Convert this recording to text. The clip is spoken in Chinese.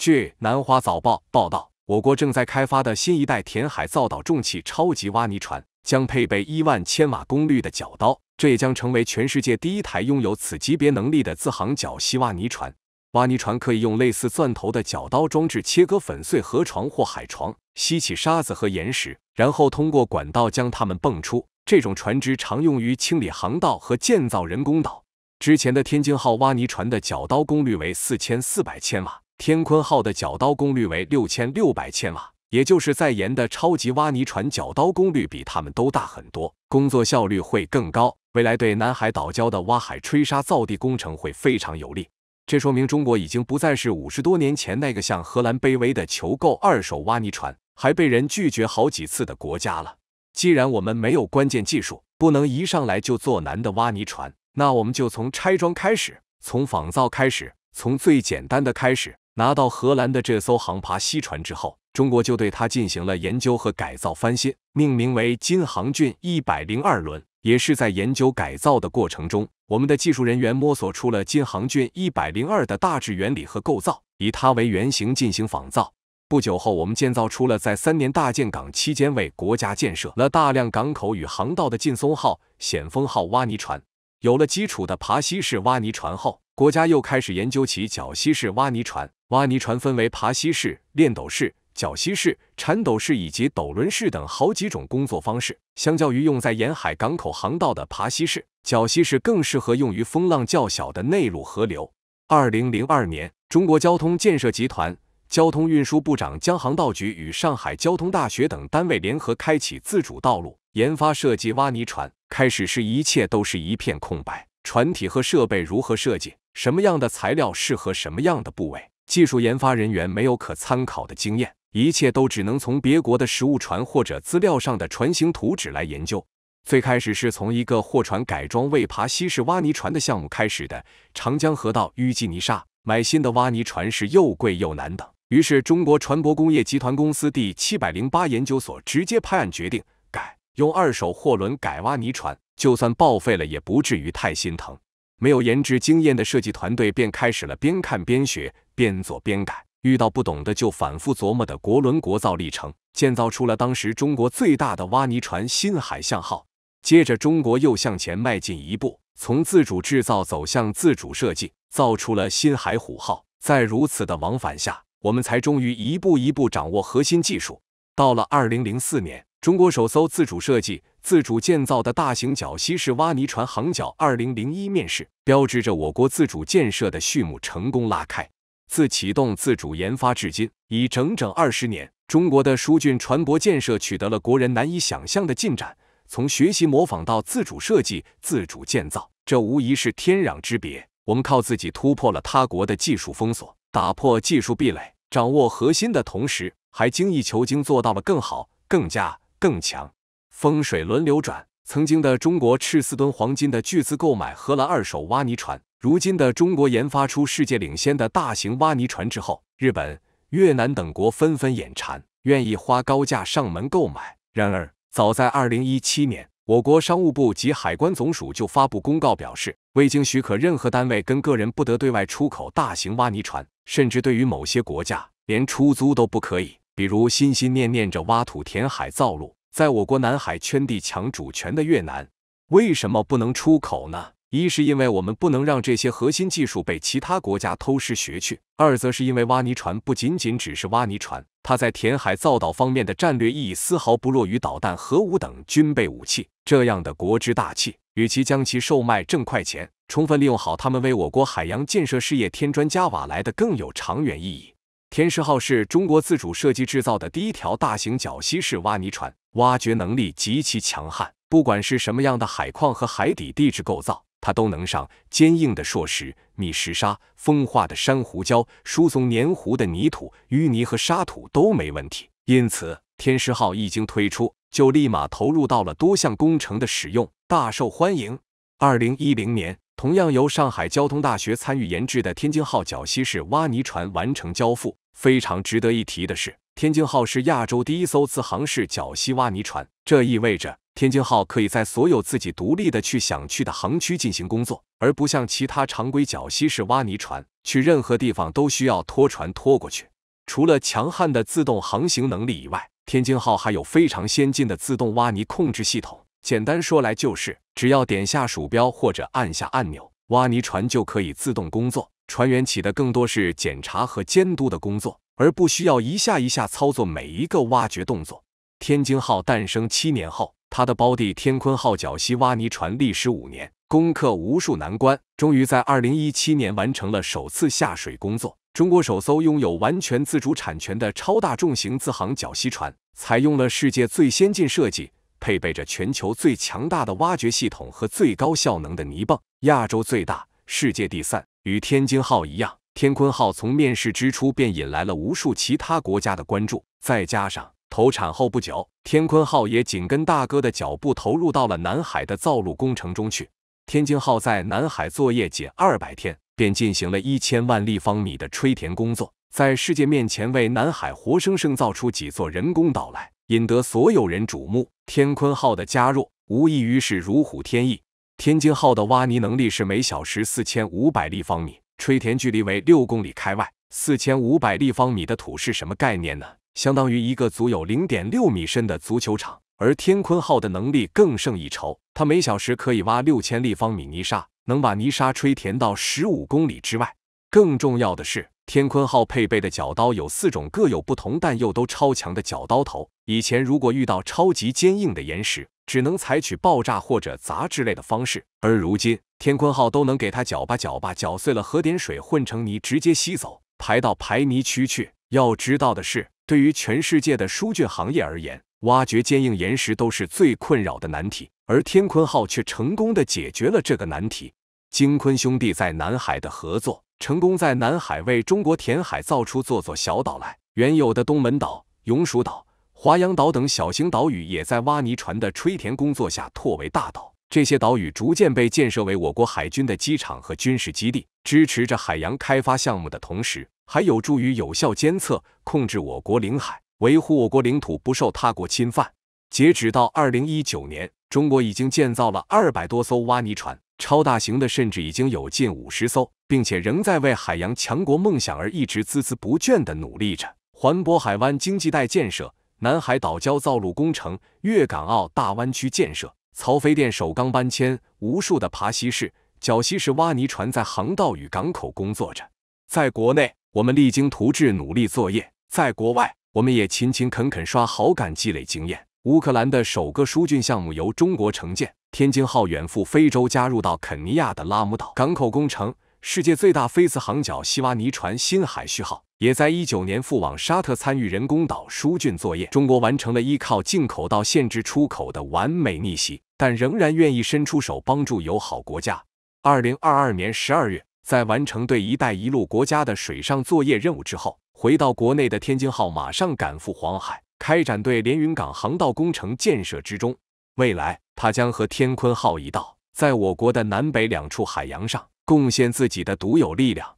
据《南华早报》报道，我国正在开发的新一代填海造岛重器——超级挖泥船，将配备一万千瓦功率的绞刀，这也将成为全世界第一台拥有此级别能力的自航绞吸挖泥船。挖泥船可以用类似钻头的绞刀装置切割、粉碎河床或海床，吸起沙子和岩石，然后通过管道将它们泵出。这种船只常用于清理航道和建造人工岛。之前的“天津号”挖泥船的绞刀功率为四千四百千瓦。天鲲号的绞刀功率为六千六百千瓦，也就是在研的超级挖泥船绞刀功率比他们都大很多，工作效率会更高，未来对南海岛礁的挖海吹沙造地工程会非常有利。这说明中国已经不再是五十多年前那个向荷兰卑微的求购二手挖泥船，还被人拒绝好几次的国家了。既然我们没有关键技术，不能一上来就做难的挖泥船，那我们就从拆装开始，从仿造开始，从最简单的开始。拿到荷兰的这艘航爬西船之后，中国就对它进行了研究和改造翻新，命名为“金航俊一百零二轮”。也是在研究改造的过程中，我们的技术人员摸索出了“金航俊一百零二”的大致原理和构造，以它为原型进行仿造。不久后，我们建造出了在三年大建港期间为国家建设了大量港口与航道的“劲松号”、“险峰号”挖泥船。有了基础的爬吸式挖泥船后，国家又开始研究起绞吸式挖泥船。挖泥船分为爬吸式、链斗式、绞吸式、铲斗式以及斗轮式等好几种工作方式。相较于用在沿海港口航道的爬吸式，绞吸式更适合用于风浪较小的内陆河流。二零零二年，中国交通建设集团、交通运输部长江航道局与上海交通大学等单位联合开启自主道路研发设计挖泥船。开始时，一切都是一片空白，船体和设备如何设计？什么样的材料适合什么样的部位？技术研发人员没有可参考的经验，一切都只能从别国的实物船或者资料上的船型图纸来研究。最开始是从一个货船改装为爬西式挖泥船的项目开始的。长江河道淤积泥沙，买新的挖泥船是又贵又难等。于是中国船舶工业集团公司第七百零八研究所直接拍案决定，改用二手货轮改挖泥船，就算报废了也不至于太心疼。没有研制经验的设计团队便开始了边看边学、边做边改，遇到不懂的就反复琢磨的国轮国造历程，建造出了当时中国最大的挖泥船“新海象号”。接着，中国又向前迈进一步，从自主制造走向自主设计，造出了“新海虎号”。在如此的往返下，我们才终于一步一步掌握核心技术。到了2004年，中国首艘自主设计。自主建造的大型绞吸式挖泥船“航绞二零零一”面世，标志着我国自主建设的序幕成功拉开。自启动自主研发至今，已整整二十年。中国的疏浚船舶建设取得了国人难以想象的进展。从学习模仿到自主设计、自主建造，这无疑是天壤之别。我们靠自己突破了他国的技术封锁，打破技术壁垒，掌握核心的同时，还精益求精，做到了更好、更加、更强。风水轮流转，曾经的中国斥四吨黄金的巨资购买荷兰二手挖泥船，如今的中国研发出世界领先的大型挖泥船之后，日本、越南等国纷纷眼馋，愿意花高价上门购买。然而，早在二零一七年，我国商务部及海关总署就发布公告表示，未经许可，任何单位跟个人不得对外出口大型挖泥船，甚至对于某些国家，连出租都不可以。比如，心心念念着挖土填海造路。在我国南海圈地抢主权的越南，为什么不能出口呢？一是因为我们不能让这些核心技术被其他国家偷师学去；二则是因为挖泥船不仅仅只是挖泥船，它在填海造岛方面的战略意义丝毫不弱于导弹、核武等军备武器。这样的国之大器，与其将其售卖挣快钱，充分利用好它们为我国海洋建设事业添砖加瓦，来的更有长远意义。天狮号是中国自主设计制造的第一条大型绞吸式挖泥船。挖掘能力极其强悍，不管是什么样的海况和海底地质构造，它都能上。坚硬的硕石、密石沙、风化的珊瑚礁、疏松黏糊的泥土、淤泥和沙土都没问题。因此，天狮号一经推出，就立马投入到了多项工程的使用，大受欢迎。二零一零年，同样由上海交通大学参与研制的天津号绞吸式挖泥船完成交付。非常值得一提的是。天津号是亚洲第一艘自航式绞吸挖泥船，这意味着天津号可以在所有自己独立的去想去的航区进行工作，而不像其他常规绞吸式挖泥船去任何地方都需要拖船拖过去。除了强悍的自动航行能力以外，天津号还有非常先进的自动挖泥控制系统。简单说来就是，只要点下鼠标或者按下按钮，挖泥船就可以自动工作，船员起的更多是检查和监督的工作。而不需要一下一下操作每一个挖掘动作。天津号诞生七年后，它的胞弟天鲲号绞吸挖泥船历时五年，攻克无数难关，终于在二零一七年完成了首次下水工作。中国首艘拥有完全自主产权的超大重型自航绞吸船，采用了世界最先进设计，配备着全球最强大的挖掘系统和最高效能的泥泵。亚洲最大，世界第三。与天津号一样。天鲲号从面世之初便引来了无数其他国家的关注，再加上投产后不久，天鲲号也紧跟大哥的脚步，投入到了南海的造陆工程中去。天津号在南海作业仅二百天，便进行了一千万立方米的吹填工作，在世界面前为南海活生生造出几座人工岛来，引得所有人瞩目。天鲲号的加入无异于是如虎添翼。天津号的挖泥能力是每小时四千五百立方米。吹填距离为六公里开外，四千五百立方米的土是什么概念呢？相当于一个足有零点六米深的足球场。而天鲲号的能力更胜一筹，它每小时可以挖六千立方米泥沙，能把泥沙吹填到十五公里之外。更重要的是，天鲲号配备的绞刀有四种，各有不同，但又都超强的绞刀头。以前如果遇到超级坚硬的岩石，只能采取爆炸或者砸之类的方式，而如今。天鲲号都能给它搅吧搅吧搅碎了，喝点水混成泥，直接吸走，排到排泥区去。要知道的是，对于全世界的疏浚行业而言，挖掘坚硬岩石都是最困扰的难题，而天鲲号却成功的解决了这个难题。金昆兄弟在南海的合作，成功在南海为中国填海造出座座小岛来，原有的东门岛、永暑岛、华阳岛等小型岛屿也在挖泥船的吹填工作下拓为大岛。这些岛屿逐渐被建设为我国海军的机场和军事基地，支持着海洋开发项目的同时，还有助于有效监测、控制我国领海，维护我国领土不受他国侵犯。截止到二零一九年，中国已经建造了二百多艘挖泥船，超大型的甚至已经有近五十艘，并且仍在为海洋强国梦想而一直孜孜不倦地努力着。环渤海湾经济带建设、南海岛礁造陆工程、粤港澳大湾区建设。曹妃甸首钢搬迁，无数的爬西式、绞吸式挖泥船在航道与港口工作着。在国内，我们励精图治，努力作业；在国外，我们也勤勤恳恳刷好感、积累经验。乌克兰的首个疏浚项目由中国承建，天津号远赴非洲，加入到肯尼亚的拉姆岛港口工程。世界最大飞子航角西瓦尼船新海序号，也在一九年赴往沙特参与人工岛疏浚作业。中国完成了依靠进口到限制出口的完美逆袭，但仍然愿意伸出手帮助友好国家。二零二二年十二月，在完成对“一带一路”国家的水上作业任务之后，回到国内的天津号马上赶赴黄海，开展对连云港航道工程建设之中。未来，它将和天鲲号一道，在我国的南北两处海洋上。贡献自己的独有力量。